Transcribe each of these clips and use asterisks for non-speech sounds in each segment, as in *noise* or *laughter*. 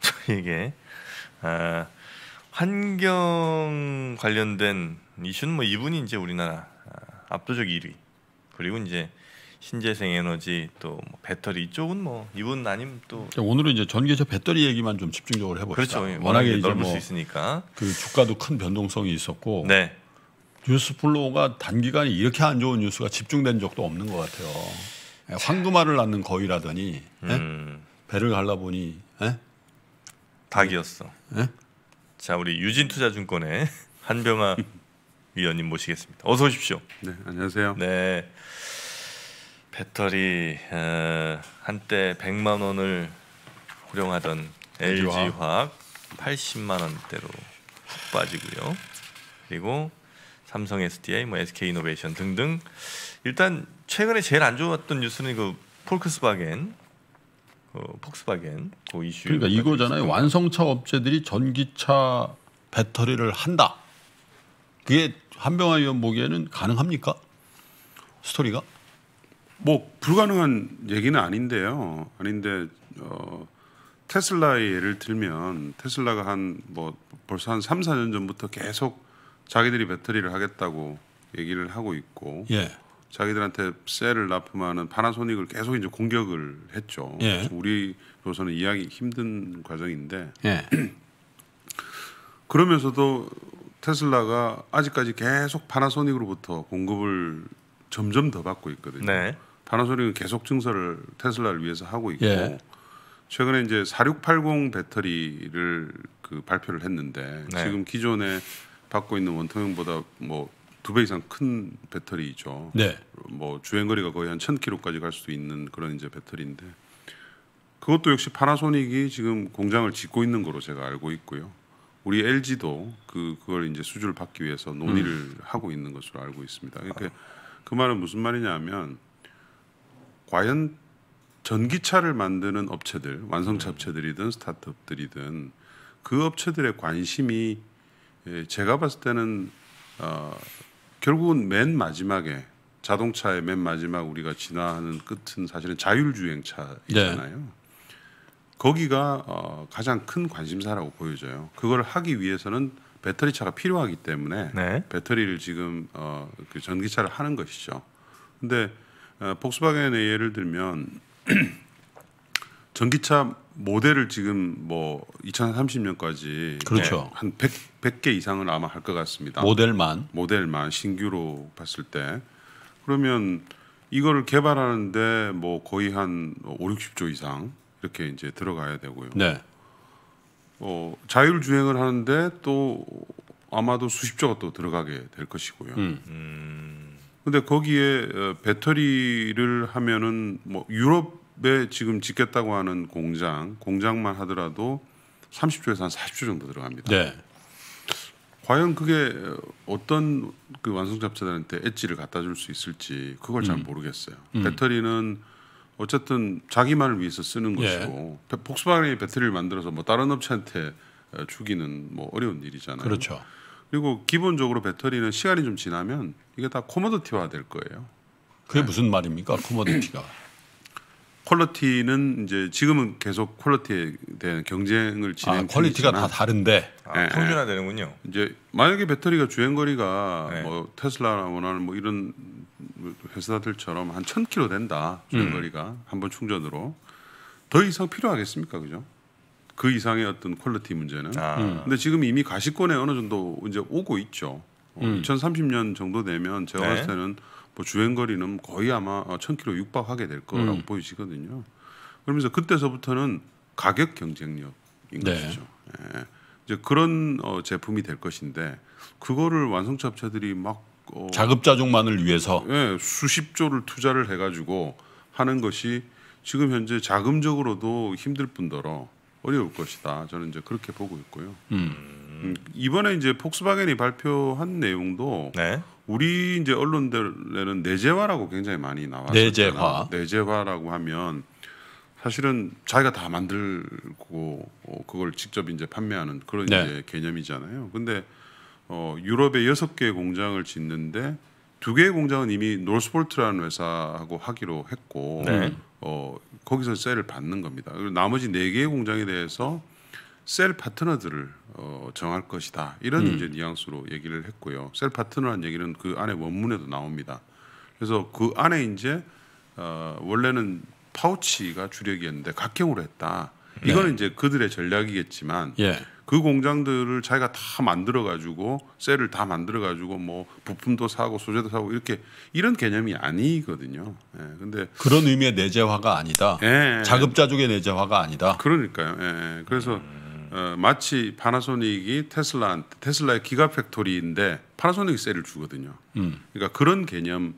저희에게 아, 환경 관련된 이슈는 뭐 이분이 이제 우리나라 아, 압도적 1위 그리고 이제 신재생 에너지 또뭐 배터리 이쪽은 뭐 이분 아니면 또 오늘은 이제 전기차 배터리 얘기만 좀 집중적으로 해봅시다. 그렇죠. 워낙에, 워낙에 넓을 뭐수 있으니까 그 주가도 큰 변동성이 있었고 네. 뉴스 플로우가 단기간에 이렇게 안 좋은 뉴스가 집중된 적도 없는 것 같아요. 예, 황금알을 낳는 거위라더니 예? 음. 배를 갈라보니 에? 예? 닭이었어. 네? 예? 자 우리 유진투자증권의 *laughs* 한병아 위원님 모시겠습니다. 어서 오십시오. 네 안녕하세요. 네 배터리 어, 한때 100만 원을 호령하던 LG화학 80만 원대로 빠지고요. 그리고 삼성 SDI, 뭐 SK 이노베이션 등등 일단 최근에 제일 안 좋았던 뉴스는 그 폴크스바겐 어, 폭스바겐 그 이슈. 그러니까 이거잖아요. 완성차 업체들이 전기차 배터리를 한다. 그게 한병화 의원 보기에는 가능합니까? 스토리가? 뭐 불가능한 얘기는 아닌데요. 아닌데 어, 테슬라 예를 들면 테슬라가 한 뭐 벌써 한 3, 4년 전부터 계속 자기들이 배터리를 하겠다고 얘기를 하고 있고 예. 자기들한테 셀을 납품하는 파나소닉을 계속 이제 공격을 했죠. 예. 우리로서는 이해하기 힘든 과정인데 예. *clears throat* 그러면서도 테슬라가 아직까지 계속 파나소닉으로부터 공급을 점점 더 받고 있거든요. 네. 파나소닉은 계속 증설을 테슬라를 위해서 하고 있고 예. 최근에 이제 4680 배터리를 그 발표를 했는데 네. 지금 기존에 받고 있는 원통형보다 뭐 두배 이상 큰 배터리죠. 네. 뭐 주행 거리가 거의 한 1000km까지 갈 수도 있는 그런 이제 배터리인데 그것도 역시 파나소닉이 지금 공장을 짓고 있는 거로 제가 알고 있고요. 우리 LG도 그 그걸 이제 수주를 받기 위해서 논의를 음. 하고 있는 것으로 알고 있습니다. 그러니까 그 말은 무슨 말이냐면 과연 전기차를 만드는 업체들, 완성차 네. 업체들이든 스타트업들이든 그 업체들의 관심이 예, 제가 봤을 때는 어, 결국은 맨 마지막에 자동차의 맨 마지막 우리가 지나하는 끝은 사실은 자율주행차이잖아요. 네. 거기가 어, 가장 큰 관심사라고 보여져요. 그걸 하기 위해서는 배터리 차가 필요하기 때문에 네. 배터리를 지금 어, 그 전기차를 하는 것이죠. 근데 어, 복스바겐의 예를 들면 *clears throat* 전기차 모델을 지금 뭐 2030년까지 그렇죠. 네, 한 100, 100개 이상을 아마 할 것 같습니다. 모델만 모델만 신규로 봤을 때 그러면 이거를 개발하는데 뭐 거의 한 5, 60조 이상 이렇게 이제 들어가야 되고요. 네. 어, 자율 주행을 하는데 또 아마도 수십조가 또 들어가게 될 것이고요. 음. 음. 근데 거기에 어, 배터리를 하면은 뭐 유럽 기에 네, 지금 짓겠다고 하는 공장, 공장만 하더라도 30조에서 한 40조 정도 들어갑니다. 네. 과연 그게 어떤 그 완성 잡자들한테 엣지를 갖다 줄 수 있을지 그걸 잘 음. 모르겠어요. 음. 배터리는 어쨌든 자기만을 위해서 쓰는 예. 것이고 예. 폭스바겐이 배터리를 만들어서 뭐 다른 업체한테 어, 주기는 뭐 어려운 일이잖아요. 그렇죠. 그리고 기본적으로 배터리는 시간이 좀 지나면 이게 다 코모디티화 될 거예요. 그게 네. 무슨 말입니까? 코모디티가. 퀄리티는 이제 지금은 계속 퀄리티에 대한 경쟁을 진행 아, 퀄리티가 다 다른데 아, 평준화되는군요. 예, 이제 만약에 배터리가 주행 거리가 네. 뭐 테슬라나 원하뭐 이런 회사들처럼 한 1,000km 된다 주행 거리가 음. 한번 충전으로 더 이상 필요하겠습니까, 그죠? 그 이상의 어떤 퀄리티 문제는. 아. 근데 지금 이미 가시권에 어느 정도 이제 오고 있죠. 어, 음. 2030년 정도 되면 제가 네. 봤을 때는 뭐 주행 거리는 거의 아마 1,000km 어, 육박하게 될 거라고 음. 보이시거든요. 그러면서 그때서부터는 가격 경쟁력인 네. 것이죠. 예. 이제 그런 어, 제품이 될 것인데 그거를 완성차 업체들이 막 어, 자급자족만을 위해서 예, 수십 조를 투자를 해가지고 하는 것이 지금 현재 자금적으로도 힘들 뿐더러 어려울 것이다. 저는 이제 그렇게 보고 있고요. 음. 음. 이번에 이제 폭스바겐이 발표한 내용도 네. 우리 이제 언론들에는 내재화라고 굉장히 많이 나왔잖아요. 내재화. 내재화라고 하면 사실은 자기가 다 만들고 그걸 직접 이제 판매하는 그런 네. 이제 개념이잖아요. 근데 어 유럽의 여섯 개 공장을 짓는데 두 개의 공장은 이미 노스볼트라는 회사하고 하기로 했고 네. 어 거기서 세를 받는 겁니다. 그리고 나머지 네 개의 공장에 대해서 셀 파트너들을 어, 정할 것이다. 이런 음. 이제 뉘앙스로 얘기를 했고요. 셀 파트너란 얘기는 그 안에 원문에도 나옵니다. 그래서 그 안에 이제 어, 원래는 파우치가 주력이었는데 각경으로 했다. 네. 이거는 네. 이제 그들의 전략이겠지만 예. 그 공장들을 자기가 다 만들어 가지고 셀을 다 만들어 가지고 뭐 부품도 사고 소재도 사고 이렇게 이런 개념이 아니거든요. 예. 근데 그런 의미의 내재화가 아니다. 예. 예. 자급자족의 내재화가 아니다. 그러니까요. 예. 예. 그래서 음. 어, 마치 파나소닉이 테슬라 한 테슬라의 테 기가 팩토리인데 파나소닉 이 셀을 주거든요. 음. 그러니까 그런 개념으로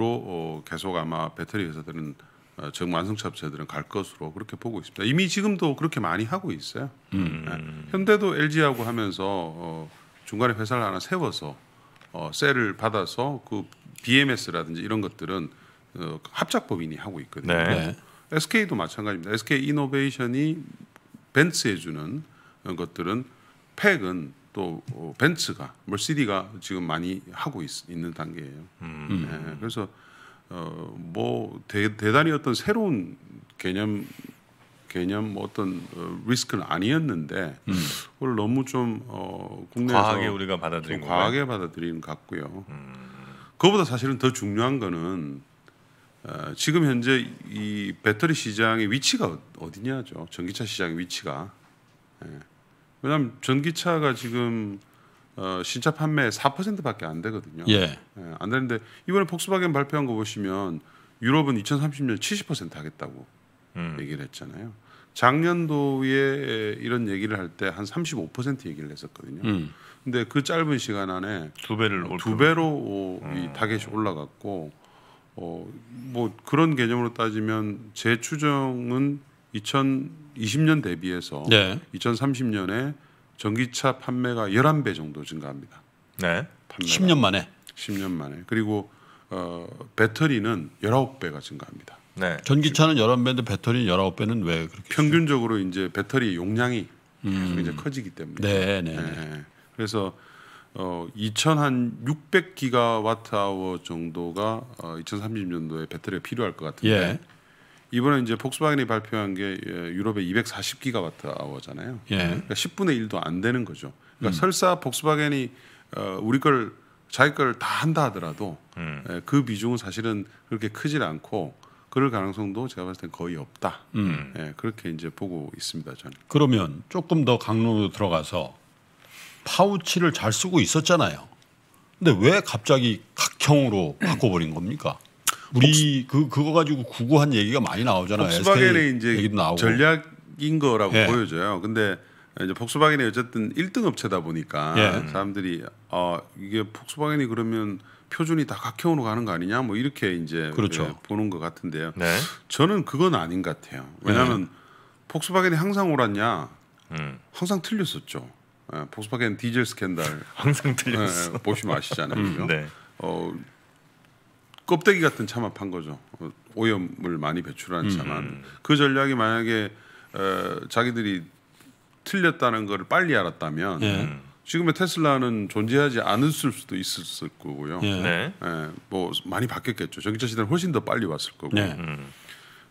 어, 계속 아마 배터리 회사들은 어, 정 완성차 업체들은 갈 것으로 그렇게 보고 있습니다. 이미 지금도 그렇게 많이 하고 있어요. 음. 네. 현대도 LG하고 하면서 어, 중간에 회사를 하나 세워서 어, 셀을 받아서 그 BMS라든지 이런 것들은 어, 합작법인이 하고 있거든요. 네. 네. SK도 마찬가지입니다. SK 이노베이션이 벤츠에 주는 것들은 팩은 또 어, 벤츠가 멀시디가 뭐 지금 많이 하고 있, 는 단계예요. 음. 네, 그래서 어, 뭐 대, 단히 어떤 새로운 개념 개념 뭐 어떤 어, 리스크는 아니었는데 음. 그걸 너무 좀 어, 국내에서 과하게 우리가 받아들인 과하게 받아들이는 것 같고요. 음. 그거보다 사실은 더 중요한 거는 어, 지금 현재 이 배터리 시장의 위치가 어디냐죠. 전기차 시장의 위치가. 예. 왜냐하면 전기차가 지금 어, 신차 판매 4%밖에 안 되거든요. 예. 예. 안 되는데 이번에 폭스바겐 발표한 거 보시면 유럽은 2030년 70% 하겠다고 음. 얘기를 했잖아요. 작년도에 이런 얘기를 할 때 한 35% 얘기를 했었거든요. 음. 근데 그 짧은 시간 안에 두 배를 두 배로 음. 이 타겟이 올라갔고 어, 뭐 그런 개념으로 따지면 제 추정은 2000 20년 대비해서 네. 2030년에 전기차 판매가 11배 정도 증가합니다. 네. 판매가. 10년 만에. 10년 만에. 그리고 어, 배터리는 19배가 증가합니다. 네. 전기차는 11배인데 배터리는 19배는 왜 그렇게 평균적으로 있어요? 이제 배터리 용량이 음. 계속 이제 커지기 때문에. 네, 네. 네. 네. 그래서 어, 2,600기가와트아워 정도가 어, 2030년도에 배터리가 필요할 것 같은데 예. 이번에 이제 폭스바겐이 발표한 게 예, 유럽의 240기가와트아워잖아요. 예. 그러니까 10분의 1도 안 되는 거죠. 그러니까 음. 설사 폭스바겐이 어, 우리 걸 자기 걸 다 한다 하더라도 음. 예, 그 비중은 사실은 그렇게 크질 않고 그럴 가능성도 제가 봤을 땐 거의 없다. 음. 예, 그렇게 이제 보고 있습니다 저는. 그러면 조금 더 강론으로 들어가서 파우치를 잘 쓰고 있었잖아요. 근데 왜 갑자기 각형으로 바꿔버린 겁니까? 우리 그 그거 가지고 구구한 얘기가 많이 나오잖아요. 폭스바겐의 이제 얘기도 나오고. 전략인 거라고 예. 보여져요. 근데 이제 폭스바겐이 어쨌든 1등 업체다 보니까 예. 사람들이 어 이게 폭스바겐이 그러면 표준이 다 각형으로 가는 거 아니냐 뭐 이렇게 이제 그렇죠. 예, 보는 것 같은데요. 네. 저는 그건 아닌 것 같아요. 왜냐하면 네. 예. 폭스바겐이 항상 옳았냐? 음. 항상 틀렸었죠. 예, 폭스바겐 디젤 스캔들 항상 틀렸어. 예, 보시면 아시잖아요. 음, 네. 어 껍데기 같은 차만 판 거죠. 오염을 많이 배출하는 차만. 음, 음. 그 전략이 만약에 어, 자기들이 틀렸다는 걸 빨리 알았다면 예. 지금의 테슬라는 존재하지 않았을 수도 있었을 거고요. 예. 네. 예, 뭐 많이 바뀌었겠죠. 전기차 시대는 훨씬 더 빨리 왔을 거고. 네. 음.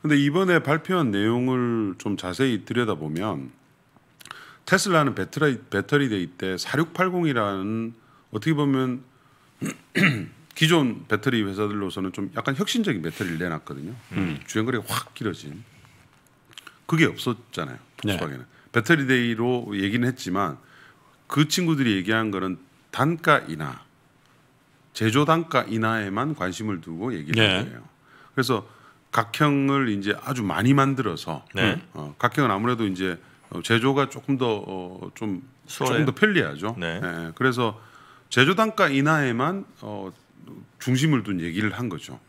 근데 이번에 발표한 내용을 좀 자세히 들여다보면 테슬라는 배터리 배터리 데이 때 4680이라는 어떻게 보면 *clears throat* 기존 배터리 회사들로서는 좀 약간 혁신적인 배터리를 내놨거든요. 음. 주행거리가 확 길어진. 그게 없었잖아요. 폭스바겐은. 네. 배터리데이로 얘기는 했지만 그 친구들이 얘기한 거는 단가 인하, 제조 단가 인하에만 관심을 두고 얘기를 네. 해요. 그래서 각형을 이제 아주 많이 만들어서 네. 음, 어, 각형은 아무래도 이제 제조가 조금 더좀 어, 조금 더 편리하죠. 네. 네. 그래서 제조 단가 인하에만 어, 중심을 둔 얘기를 한 거죠.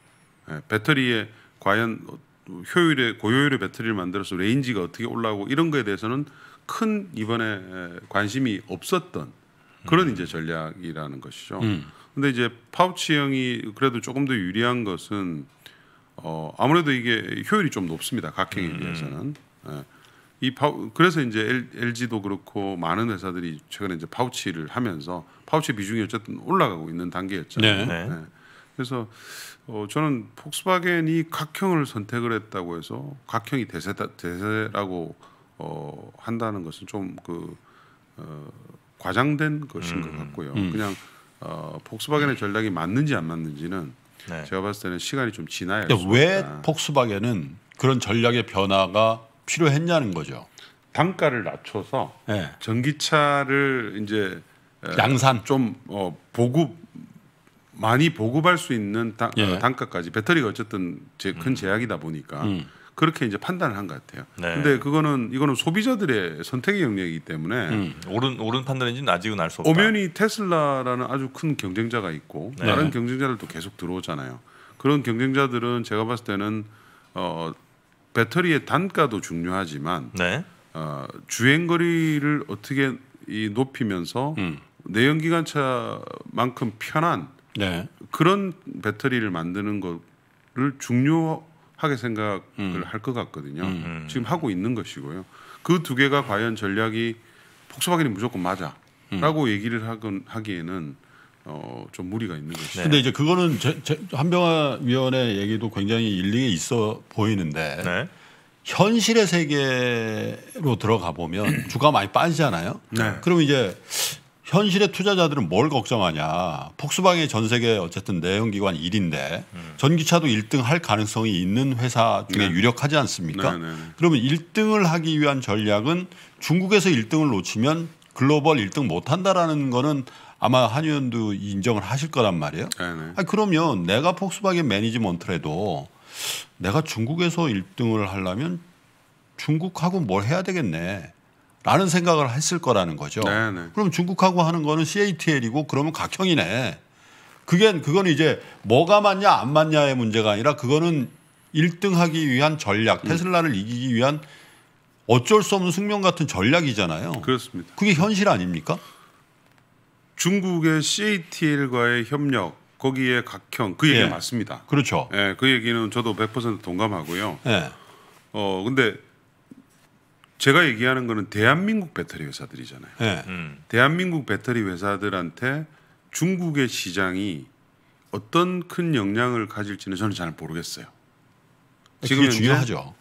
예, 배터리에 과연 효율의 고효율의 배터리를 만들어서 레인지가 어떻게 올라오고 이런 거에 대해서는 큰 이번에 관심이 없었던 그런 음. 이제 전략이라는 것이죠. 음. 근데 이제 파우치형이 그래도 조금 더 유리한 것은 어 아무래도 이게 효율이 좀 높습니다. 각형에 음. 비해서는. 예. 이 파우, 그래서 이제 LG도 그렇고 많은 회사들이 최근에 이제 파우치를 하면서 파우치 비중이 어쨌든 올라가고 있는 단계였잖아요. 네. 네. 네. 그래서 어, 저는 폭스바겐이 각형을 선택을 했다고 해서 각형이 대세다, 대세라고 어, 한다는 것은 좀그 어, 과장된 것인 음, 것 같고요. 음. 그냥 어, 폭스바겐의 전략이 맞는지 안 맞는지는 네. 제가 봤을 때는 시간이 좀 지나야. 왜 폭스바겐은 그런 전략의 변화가 필요했냐는 거죠. 단가를 낮춰서 네. 전기차를 이제 양산 좀 어, 보급 많이 보급할 수 있는 다, 예. 어, 단가까지 배터리가 어쨌든 제, 큰 음. 제약이다 보니까 음. 그렇게 이제 판단을 한 것 같아요. 네. 근데 그거는 이거는 소비자들의 선택의 영역이기 때문에 음. 옳은 옳은 판단인지는 아직은 알수 없다. 오면이 테슬라라는 아주 큰 경쟁자가 있고 네. 다른 경쟁자들도 계속 들어오잖아요. 그런 경쟁자들은 제가 봤을 때는 어, 배터리의 단가도 중요하지만 네. 어, 주행 거리를 어떻게 이 높이면서 음. 내연기관차만큼 편한 네. 그런 배터리를 만드는 것을 중요하게 생각을 음. 할것 같거든요. 음음. 음. 지금 하고 있는 것이고요. 그 두 개가 과연 전략이 폭스바겐이 무조건 맞아라고 음. 얘기를 하건 하기에는 어, 좀 무리가 있는 것이죠. 네. 근데 이제 그거는 한병화 위원의 얘기도 굉장히 일리가 있어 보이는데 네. 현실의 세계로 들어가 보면 *clears throat* 주가 많이 빠지잖아요. 네. 그럼 이제 현실의 투자자들은 뭘 걱정하냐. 폭스방의 전 세계 어쨌든 내연기관 1인데 음. 전기차도 1등 할 가능성이 있는 회사 중에 네. 유력하지 않습니까? 네, 네, 네. 그러면 1등을 하기 위한 전략은 중국에서 1등을 놓치면 글로벌 1등 못 한다라는 거는 아마 한 의원도 인정을 하실 거란 말이에요. 아 그러면 내가 폭스바겐 매니지먼트라도 내가 중국에서 1등을 하려면 중국하고 뭘 해야 되겠네. 라는 생각을 했을 거라는 거죠. 네네. 네. 그럼 중국하고 하는 거는 CATL이고 그러면 각형이네. 그게 그건 이제 뭐가 맞냐 안 맞냐의 문제가 아니라 그거는 1등하기 위한 전략, 음. 테슬라를 이기기 위한 어쩔 수 없는 숙명 같은 전략이잖아요. 그렇습니다. 그게 현실 아닙니까? 중국의 CATL과의 협력 거기에 각형 그 얘기 예. 맞습니다. 그렇죠. 예, 그 얘기는 저도 100% 동감하고요. 예. 어 근데 제가 얘기하는 거는 대한민국 배터리 회사들이잖아요. 예. 음. 대한민국 배터리 회사들한테 중국의 시장이 어떤 큰 영향을 가질지는 저는 잘 모르겠어요. 지금 중요하죠.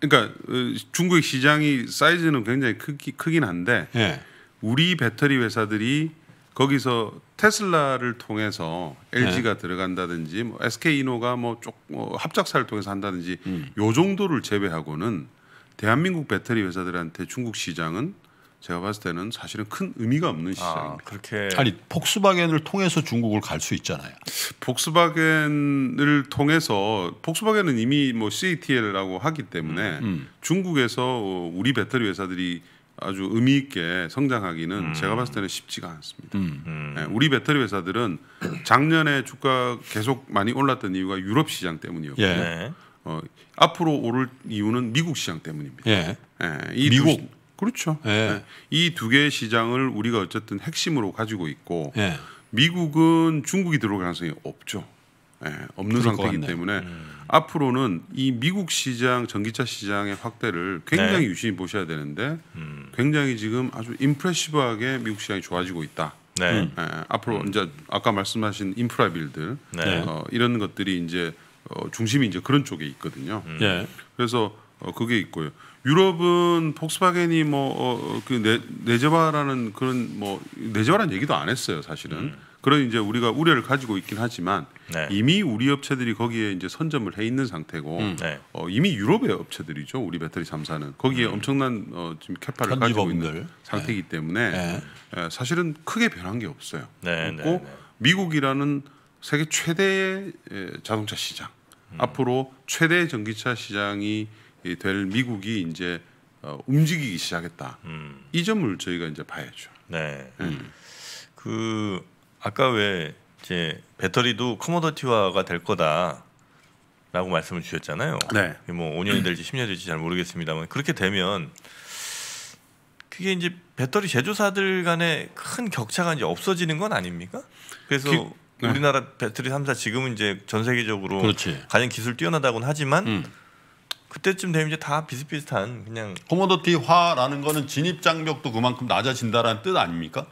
그러니까 어, 중국의 시장이 사이즈는 굉장히 크기, 크긴 한데 예. 우리 배터리 회사들이 거기서 테슬라를 통해서 LG가 네. 들어간다든지 뭐 SK 이노가 뭐쪽 뭐 합작사를 통해서 한다든지 음. 요 정도를 제외하고는 대한민국 배터리 회사들한테 중국 시장은 제가 봤을 때는 사실은 큰 의미가 없는 아, 시장입니다. 아, 그렇게 아니 폭스바겐을 통해서 중국을 갈 수 있잖아요. 폭스바겐을 통해서 폭스바겐은 이미 뭐 CATL라고 하기 때문에 음, 음. 중국에서 우리 배터리 회사들이 아주 의미 있게 성장하기는 음. 제가 봤을 때는 쉽지가 않습니다. 음. 네, 우리 배터리 회사들은 *clears throat* 작년에 주가 계속 많이 올랐던 이유가 유럽 시장 때문이었고 예. 어, 앞으로 오를 이유는 미국 시장 때문입니다. 예. 네, 이 미국 두, 그렇죠. 예. 예 이두 개의 시장을 우리가 어쨌든 핵심으로 가지고 있고 미국은 중국이 들어올 가능성이 없죠. 없는 상태이기 때문에 음. 앞으로는 이 미국 시장 전기차 시장의 확대를 굉장히 네. 유심히 보셔야 되는데 음. 굉장히 지금 아주 임프레시브하게 미국 시장이 좋아지고 있다. 네. 음. 네. 앞으로 음. 이제 아까 말씀하신 인프라 빌드 네. 어, 이런 것들이 이제 어, 중심이 이제 그런 쪽에 있거든요. 네. 그래서 어, 그게 있고요. 유럽은 폭스바겐이 뭐그 어, 어 그 내재화라는 그런 뭐 내재화라는 얘기도 안 했어요 사실은. 음. 그런 이제 우리가 우려를 가지고 있긴 하지만 네. 이미 우리 업체들이 거기에 이제 선점을 해 있는 상태고 음, 네. 어, 이미 유럽의 업체들이죠 우리 배터리 잠사는 거기에 음. 엄청난 어, 지금 캐파를 가지고 있는 상태이기 네. 때문에 네. 에, 사실은 크게 변한 게 없어요. 없고 네, 네, 미국이라는 세계 최대의 자동차 시장 음. 앞으로 최대 전기차 시장이 될 미국이 이제 어, 움직이기 시작했다. 음. 이 점을 저희가 이제 봐야죠. 네. 음. 그 아까 왜 이제 배터리도 커모더티화가될 거다라고 말씀을 주셨잖아요. 네. 뭐 5년이 될지 10년이 될지 잘 모르겠습니다만 그렇게 되면 그게 이제 배터리 제조사들 간에 큰 격차가 이제 없어지는 건 아닙니까? 그래서 기, 네. 우리나라 배터리 3사 지금은 이제 전 세계적으로 그렇지. 가장 기술 뛰어나다곤 하지만 음. 그때쯤 되면 이제 다 비슷비슷한 그냥 커모더티화라는 거는 진입 장벽도 그만큼 낮아진다라는 뜻 아닙니까?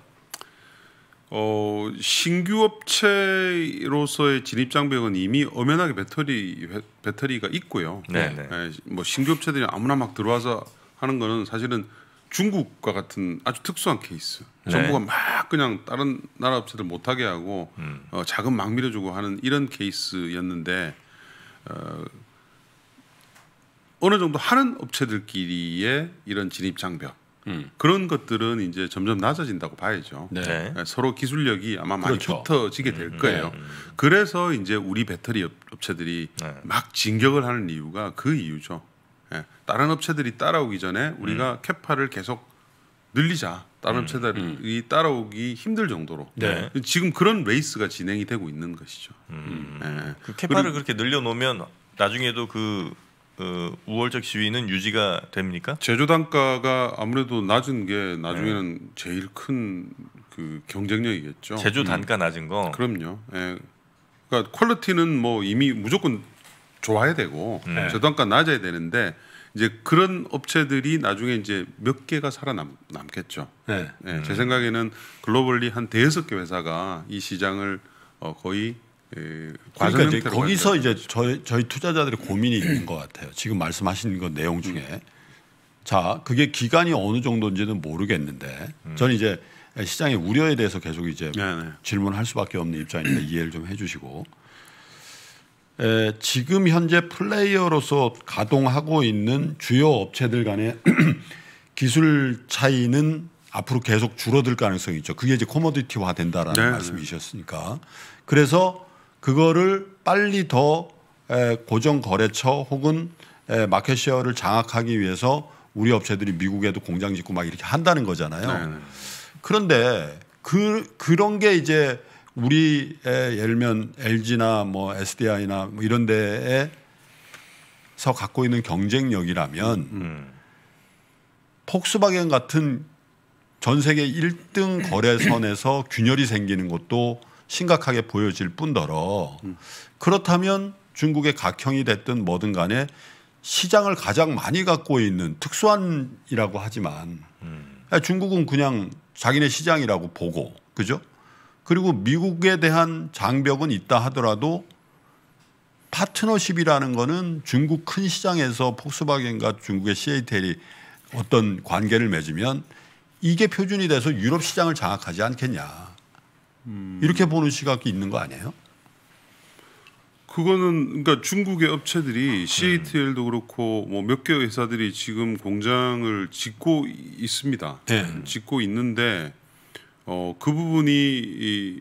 어, 신규 업체로서의 진입 장벽은 이미 엄연하게 배터리 배터리가 있고요. 네. 네. 네. 뭐 신규 업체들이 아무나 막 들어와서 하는 거는 사실은 중국과 같은 아주 특수한 케이스. 네. 정부가 막 그냥 다른 나라 업체들 못하게 하고 음. 어, 자금 막 밀어주고 하는 이런 케이스였는데 어, 어느 정도 하는 업체들끼리의 이런 진입 장벽 음. 그런 것들은 이제 점점 낮아진다고 봐야죠. 네. 네. 서로 기술력이 아마 많이 그렇죠. 붙어지게 될 음, 음, 거예요. 음. 그래서 이제 우리 배터리 업체들이 네. 막 진격을 하는 이유가 그 이유죠. 예. 다른 업체들이 따라오기 전에 우리가 음. 캐파를 계속 늘리자. 다른 업체들이 따라오기 힘들 정도로 네. 지금 그런 레이스가 진행이 되고 있는 것이죠. 예. 그 캐파를 그렇게 늘려놓으면 나중에도 그 어, 우월적 시위는 유지가 됩니까? 제조 단가가 아무래도 낮은 게 나중에는 네. 제일 큰 그 경쟁력이겠죠. 제조 단가 음. 낮은 거. 그럼요. 예. 그러니까 퀄리티는 뭐 이미 무조건 좋아야 되고 네. 제조 단가 낮아야 되는데 이제 그런 업체들이 나중에 이제 몇 개가 살아남겠죠. 네. 예. 음. 제 생각에는 글로벌리 한 대여섯 개 회사가 이 시장을 어, 거의 그 그러니까 이제 거기서 이제 저희, 저희 투자자들의 고민이 있는 것 같아요. 지금 말씀하신 그 내용 음. 중에 자 그게 기간이 어느 정도인지는 모르겠는데 음. 저는 이제 시장의 우려에 대해서 계속 이제 네네. 네. 질문할 수밖에 없는 입장인데 이해를 좀 해주시고 에, 지금 현재 플레이어로서 가동하고 있는 주요 업체들 간의 *clears throat* 기술 차이는 앞으로 계속 줄어들 가능성이 있죠. 그게 이제 코모디티화 된다라는 네네. 네. 말씀이셨으니까 그래서 그거를 빨리 더 고정 거래처 혹은 마켓셰어를 장악하기 위해서 우리 업체들이 미국에도 공장 짓고 막 이렇게 한다는 거잖아요. 네네. 네. 그런데 그 그런 게 이제 우리 예를 들면 LG나 뭐 SDI나 뭐 이런 데에서 갖고 있는 경쟁력이라면 음, 음. 폭스바겐 같은 전 세계 1등 거래선에서 균열이 생기는 것도 심각하게 보여질 뿐더러 그렇다면 중국의 각형이 됐든 뭐든 간에 시장을 가장 많이 갖고 있는 특수한이라고 하지만 음. 중국은 그냥 자기네 시장이라고 보고 그죠? 그리고 미국에 대한 장벽은 있다 하더라도 파트너십이라는 거는 중국 큰 시장에서 폭스바겐과 중국의 CATL이 어떤 관계를 맺으면 이게 표준이 돼서 유럽 시장을 장악하지 않겠냐. 음. 이렇게 보는 시각이 있는 거 아니에요? 그거는 그러니까 중국의 업체들이 네. CATL도 그렇고 뭐 몇 개 회사들이 지금 공장을 짓고 있습니다. 네. 짓고 있는데 어 그 부분이 이,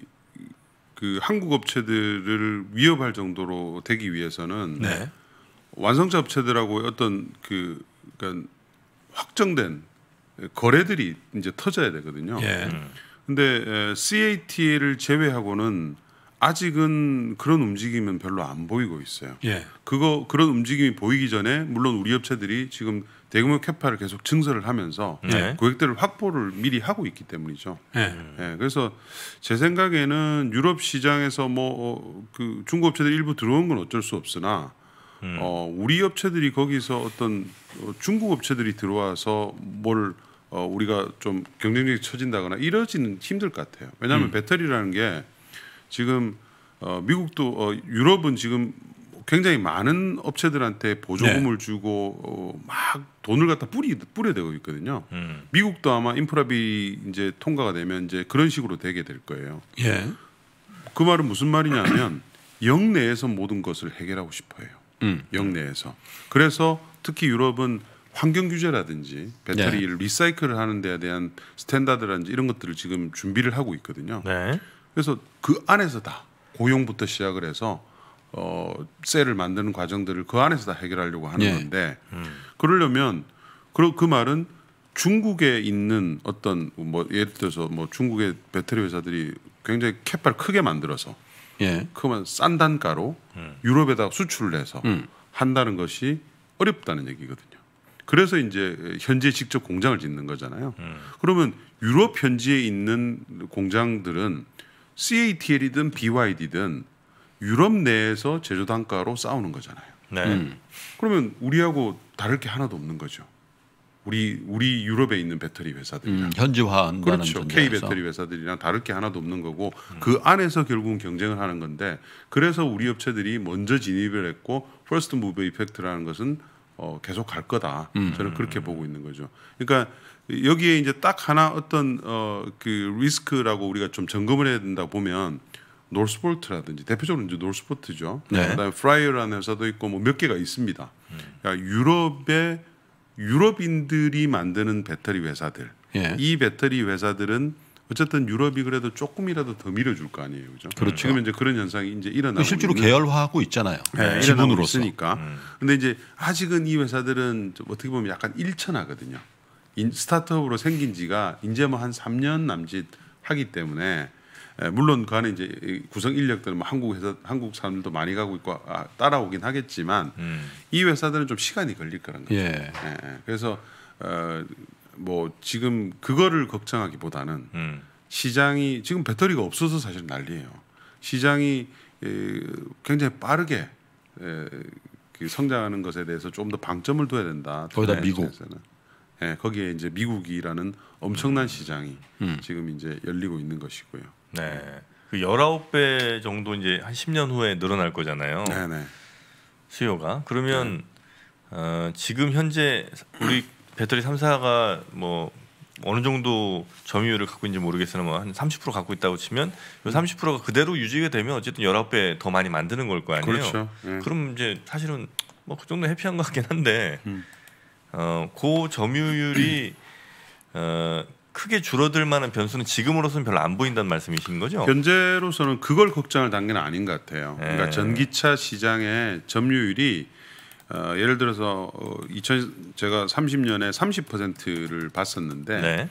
그 한국 업체들을 위협할 정도로 되기 위해서는 네. 완성차 업체들하고 어떤 그 그러니까 확정된 거래들이 이제 터져야 되거든요. 예. 음. 근데 CAT를 제외하고는 아직은 그런 움직임은 별로 안 보이고 있어요. 예. 그거 그런 움직임이 보이기 전에 물론 우리 업체들이 지금 대규모 캐파를 계속 증설을 하면서 예. 고객들을 확보를 미리 하고 있기 때문이죠. 예. 예. 그래서 제 생각에는 유럽 시장에서 뭐그 어, 중고 업체들 일부 들어온 건 어쩔 수 없으나 음. 어, 우리 업체들이 거기서 어떤 어, 중국 업체들이 들어와서 뭘 어, 우리가 좀 경쟁력이 처진다거나 이러지는 힘들 것 같아요. 왜냐하면 음. 배터리라는 게 지금 어, 미국도 어, 유럽은 지금 굉장히 많은 업체들한테 보조금을 네. 주고 어, 막 돈을 갖다 뿌리 뿌려대고 있거든요. 음. 미국도 아마 인프라비 이제 통과가 되면 이제 그런 식으로 되게 될 거예요. 예. 그 말은 무슨 말이냐면 *clears throat* 영내에서 모든 것을 해결하고 싶어요. 음. 영내에서. 그래서 특히 유럽은 환경 규제라든지 배터리를 네. 리사이클을 하는 데에 대한 스탠다드라든지 이런 것들을 지금 준비를 하고 있거든요. 네. 그래서 그 안에서 다 고용부터 시작을 해서 어, 셀을 만드는 과정들을 그 안에서 다 해결하려고 하는 네. 건데 음. 그러려면 그, 그 말은 중국에 있는 어떤 뭐 예를 들어서 뭐 중국의 배터리 회사들이 굉장히 캐파 크게 만들어서 예. 그만 싼 단가로 음. 유럽에다 수출을 해서 음. 한다는 것이 어렵다는 얘기거든요. 그래서 이제 현재 직접 공장을 짓는 거잖아요. 음. 그러면 유럽 현지에 있는 공장들은 CATL이든 BYD든 유럽 내에서 제조 단가로 싸우는 거잖아요. 네. 음. 그러면 우리하고 다를 게 하나도 없는 거죠. 우리 우리 유럽에 있는 배터리 회사들이랑 음, 현지화한 그렇죠. K 배터리 회사들이랑 다를 게 하나도 없는 거고 음. 그 안에서 결국은 경쟁을 하는 건데 그래서 우리 업체들이 먼저 진입을 했고 퍼스트 무브 이펙트라는 것은 어, 계속 갈 거다. 음. 저는 음, 그렇게 음. 보고 있는 거죠. 그러니까 여기에 이제 딱 하나 어떤 어, 그 리스크라고 우리가 좀 점검을 해야 된다 보면 노스볼트라든지 대표적으로 이제 노스볼트죠. 네. 그다음에 프라이어라는 회사도 있고 뭐 몇 개가 있습니다. 음. 그러니까 유럽의 유럽인들이 만드는 배터리 회사들. 예. 이 배터리 회사들은 어쨌든 유럽이 그래도 조금이라도 더 밀어줄 거 아니에요, 그죠? 그렇죠. 지금 이제 그런 현상이 이제 일어나고 실제로 있는, 계열화하고 있잖아요. 네, 지분으로 있으니까. 음. 근데 이제 아직은 이 회사들은 어떻게 보면 약간 일천하거든요. 인, 스타트업으로 생긴 지가 이제 뭐 한 3년 남짓 하기 때문에 에, 예, 물론 그 안에 이제 구성 인력들은 뭐 한국 회사 한국 사람들도 많이 가고 있고 아, 따라오긴 하겠지만 음. 이 회사들은 좀 시간이 걸릴 거란 예. 거죠. 예. 예. 그래서 어, 뭐 지금 그거를 걱정하기보다는 음. 시장이 지금 배터리가 없어서 사실 난리예요. 시장이 에, 굉장히 빠르게 에, 그 성장하는 것에 대해서 좀 더 방점을 둬야 된다. 거기다 미국. 예, 거기에 이제 미국이라는 엄청난 음. 시장이 음. 지금 이제 열리고 있는 것이고요. 네. 그열아배 정도 이제 한십년 후에 늘어날 거잖아요. 네, 네. 수요가. 그러면 네. 어, 지금 현재 우리 배터리 3사가 뭐 어느 정도 점유율을 갖고 있는지 모르겠으나뭐 한30% 갖고 있다고 치면 이 30%가 그대로 유지가 되면 어쨌든 19배 더 많이 만드는 걸 거 아니에요. 그렇죠. 네. 그럼 이제 사실은 뭐 그 정도 해피한 것 같긴 한데 음. 어, 고 점유율이 *clears throat* 어, 크게 줄어들 만한 변수는 지금으로서는 별로 안 보인다는 말씀이신 거죠? 현재로서는 그걸 걱정할 단계는 아닌 것 같아요. 네. 그러니까 예. 전기차 시장의 점유율이 어, 예를 들어서 어, 2000 제가 30년에 30%를 봤었는데 네.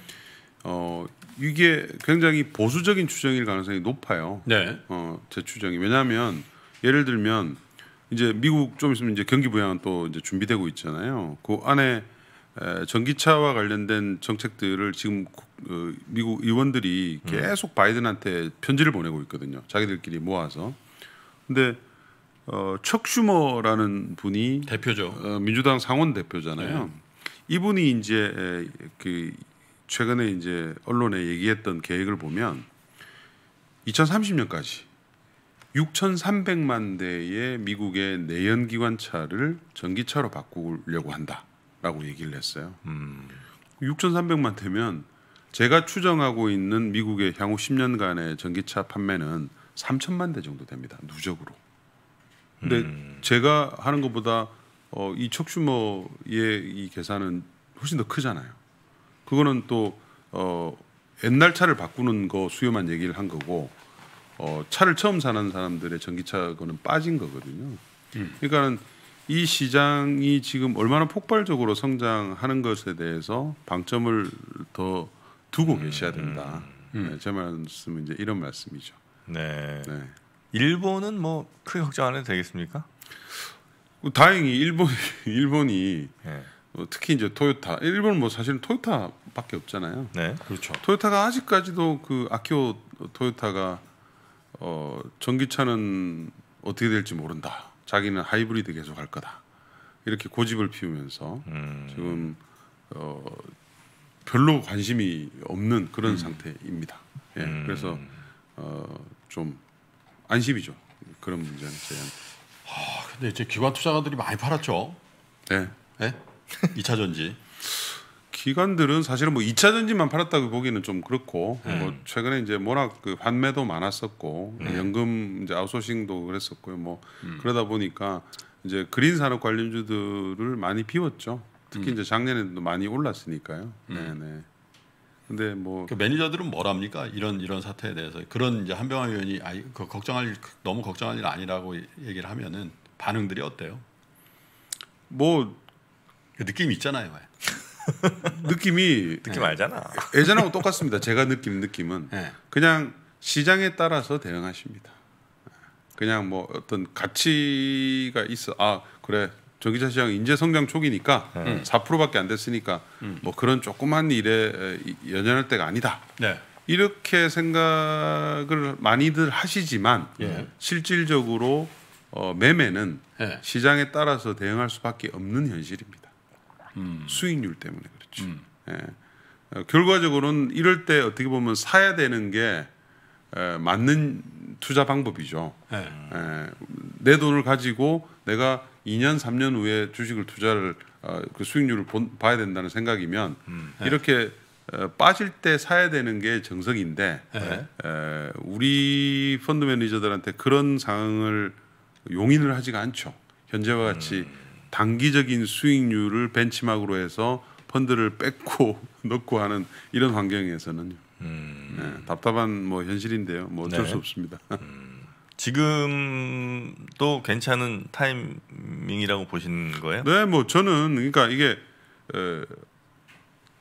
어, 이게 굉장히 보수적인 추정일 가능성이 높아요. 네. 어, 제 추정이 왜냐하면 예를 들면 이제 미국 좀 있으면 이제 경기 부양은 또 이제 준비되고 있잖아요. 그 안에 전기차와 관련된 정책들을 지금 어, 미국 의원들이 음. 계속 바이든한테 편지를 보내고 있거든요. 자기들끼리 모아서. 근데 어, 척슈머라는 분이 대표죠. 어, 민주당 상원 대표잖아요. 네. 이분이 이제 그 최근에 이제 언론에 얘기했던 계획을 보면 2030년까지 6,300만 대의 미국의 내연 기관차를 전기차로 바꾸려고 한다라고 얘기를 했어요. 음. 6,300만 대면 제가 추정하고 있는 미국의 향후 10년간의 전기차 판매는 3천만 대 정도 됩니다. 누적으로. 근데 음. 제가 하는 것보다 어, 이 척추머의 이 계산은 훨씬 더 크잖아요. 그거는 또 어, 옛날 차를 바꾸는 거 수요만 얘기를 한 거고 어, 차를 처음 사는 사람들의 전기차 거는 빠진 거거든요. 음. 그러니까는 이 시장이 지금 얼마나 폭발적으로 성장하는 것에 대해서 방점을 더 두고 음. 계셔야 된다. 음. 네, 제 말씀은 이제 이런 말씀이죠. 네. 네. 일본은 뭐 크게 걱정 안 해도 되겠습니까? 뭐 다행히 일본 일본이 네. *laughs* 특히 이제 토요타 일본 뭐 사실은 토요타밖에 없잖아요. 네, 그렇죠. 토요타가 아직까지도 그 아키오 토요타가 어, 전기차는 어떻게 될지 모른다. 자기는 하이브리드 계속 할 거다. 이렇게 고집을 피우면서 음. 지금 어, 별로 관심이 없는 그런 음. 상태입니다. 예, 음. 그래서 어, 좀 안심이죠. 그런 문제는 저희한 아, 근데 이제 기관 투자가들이 많이 팔았죠. 네. 네? 2차 전지. 기관들은 사실은 뭐 2차 전지만 팔았다고 보기는 좀 그렇고 음. 뭐 최근에 이제 뭐낙그판매도 많았었고 음. 연금 이제 아웃소싱도 그랬었고요. 뭐 음. 그러다 보니까 이제 그린 산업 관련주들을 많이 비웠죠. 특히 음. 이제 작년에도 많이 올랐으니까요. 네네. 음. 네. 근데 뭐그 매니저들은 뭐랍니까? 이런 이런 사태에 대해서 그런 이제 한병화 의원이 아이 그 걱정할 너무 걱정할 일 아니라고 얘기를 하면은 반응들이 어때요? 뭐 그 느낌 있잖아요. *laughs* 느낌이 느낌 알잖아. 예전하고 똑같습니다. 제가 느낀 느낌은 네. 그냥 시장에 따라서 대응하십니다. 그냥 뭐 어떤 가치가 있어. 아 그래 전기차 시장 인재 성장 초기니까 네. 4%밖에 음, 안 됐으니까 음. 뭐 그런 조그만 일에 연연할 때가 아니다. 네. 이렇게 생각을 많이들 하시지만 예. 실질적으로 어, 매매는 예. 시장에 따라서 대응할 수밖에 없는 현실입니다. 음. 수익률 때문에 그렇죠. 음. 예. 어, 결과적으로는 이럴 때 어떻게 보면 사야 되는 게 에, 맞는 투자 방법이죠. 에, 예. 예. 내 돈을 가지고 내가 2년 3년 후에 주식을 투자를 어, 그 수익률을 본, 봐야 된다는 생각이면 음, 네. 이렇게 어, 빠질 때 사야 되는 게 정석인데 네. 에, 우리 펀드 매니저들한테 그런 상황을 용인을 하지가 않죠. 현재와 같이 음. 단기적인 수익률을 벤치마크로 해서 펀드를 뺏고 *laughs* 넣고 하는 이런 환경에서는요. 음. 네, 답답한 뭐 현실인데요. 뭐 어쩔 네. 수 없습니다. 음. 지금도 괜찮은 타이밍이라고 보시는 거예요? 네, 뭐 저는 그러니까 이게 에,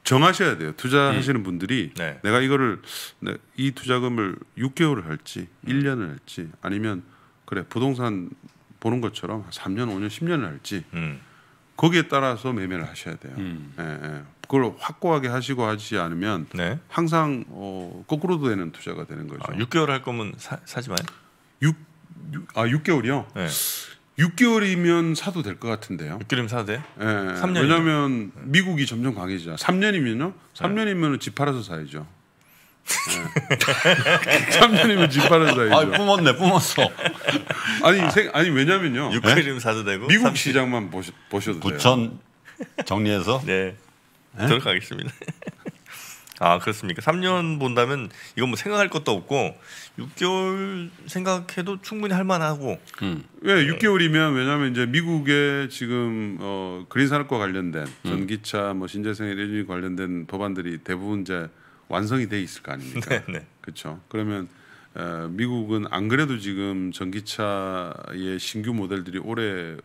정하셔야 돼요. 투자하시는 음. 분들이 네. 내가 이거를 네, 이 투자금을 6개월을 할지 음. 1년을 할지 아니면 그래 부동산 보는 것처럼 3년, 5년, 10년을 할지 음. 거기에 따라서 매매를 하셔야 돼요. 음. 예, 예. 그걸 확고하게 하시고 하지 않으면 네. 항상 어, 거꾸로도 되는 투자가 되는 거죠. 아, 6개월 할 거면 사, 사지 마요. 6, 6 아, 6개월이요? 네. 6개월이면 사도 될 것 같은데요. 6개월이면 사도 돼요? 예, 네. 왜냐면 하 미국이 점점 강해지죠. 3년이면요? 3년이면 집 팔아서 사야죠. 네. 예. 3년이면 *laughs* 집 팔아서 사야죠. 아, 뿜었네, 뿜었어. 아니, 생, 아니 왜냐면요. 6개월이면 사도 되고. 미국 30... 시장만 보셔, 보셔도 돼요. 부천 정리해서. 네. 예? 들어가겠습니다. 아 그렇습니까? 3년 본다면 이건 뭐 생각할 것도 없고 6개월 생각해도 충분히 할만하고. 음. 왜 예, 6개월이면 왜냐하면 이제 미국의 지금 어, 그린 산업과 관련된 음. 전기차 뭐 신재생 에너지 관련된 법안들이 대부분 이제 완성이 돼 있을 거 아닙니까? *laughs* 네. 그렇죠. 그러면 어, 미국은 안 그래도 지금 전기차의 신규 모델들이 올해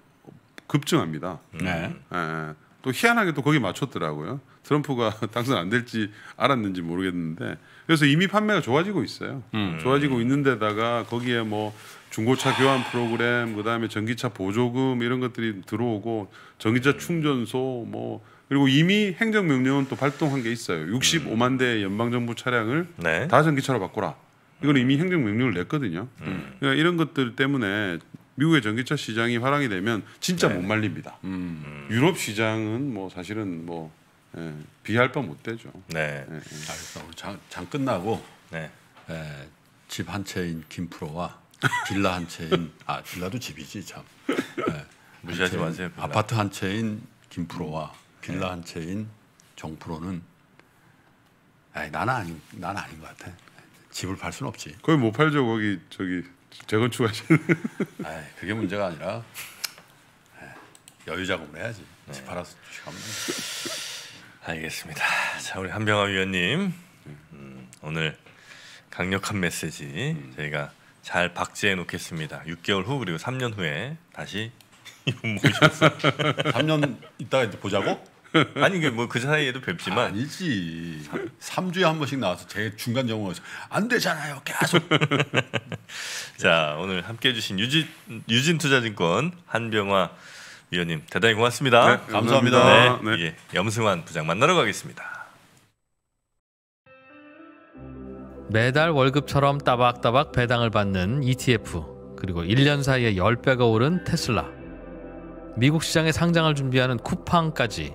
급증합니다. 네. 에, 예, 예. 또 희한하게 또 거기 에 맞췄더라고요. 트럼프가 *laughs* 당선 안 될지 알았는지 모르겠는데 그래서 이미 판매가 좋아지고 있어요. 음. 좋아지고 있는데다가 거기에 뭐 중고차 교환 프로그램 그다음에 전기차 보조금 이런 것들이 들어오고 전기차 충전소 뭐 그리고 이미 행정 명령은 또 발동한 게 있어요. 65만 대 연방 정부 차량을 네. 다 전기차로 바꾸라. 이거는 이미 행정 명령을 냈거든요. 음. 그러니까 이런 것들 때문에 미국의 전기차 시장이 화랑이 되면 진짜 네. 못 말립니다. 음. 유럽 시장은 뭐 사실은 뭐 예, 비할 바 못 되죠. 네. 예, 예. 장, 장 끝나고 네. 예, 집한 채인 김프로와 빌라 한 채인 *laughs* 아 빌라도 집이지 참. 예, 무시하지 채인, 마세요. 빌라. 아파트 한 채인 김프로와 네. 빌라 한 채인 정프로는 아니 나는 아닌 나는 아닌 것 같아. 집을 팔 수는 없지. 거의 못 팔죠 거기 저기 재건축하시는. *laughs* 아, 그게 문제가 아니라 예, 여유 작업을 해야지. 집 네. 팔아서 주식하면. 알겠습니다. 자, 우리 한병아 위원님 음, 오늘 강력한 메시지 음. 저희가 잘 박제해 놓겠습니다. 6개월 후 그리고 3년 후에 다시 *laughs* 모셔서 3년 있다가 이제 보자고? *laughs* 아니 이게 뭐 그 사이에도 뵙지만 아니지. 3 주에 한 번씩 나와서 제 중간 영어에서 안 되잖아요. 계속. *laughs* 자 오늘 함께해 주신 유진 유진 투자증권 한병화 위원님 대단히 고맙습니다. 네, 감사합니다. 네, 감사합니다. 네, 네. 예, 염승환 부장 만나러 가겠습니다. 매달 월급처럼 따박따박 배당을 받는 ETF 그리고 1년 사이에 10배가 오른 테슬라 미국 시장에 상장을 준비하는 쿠팡까지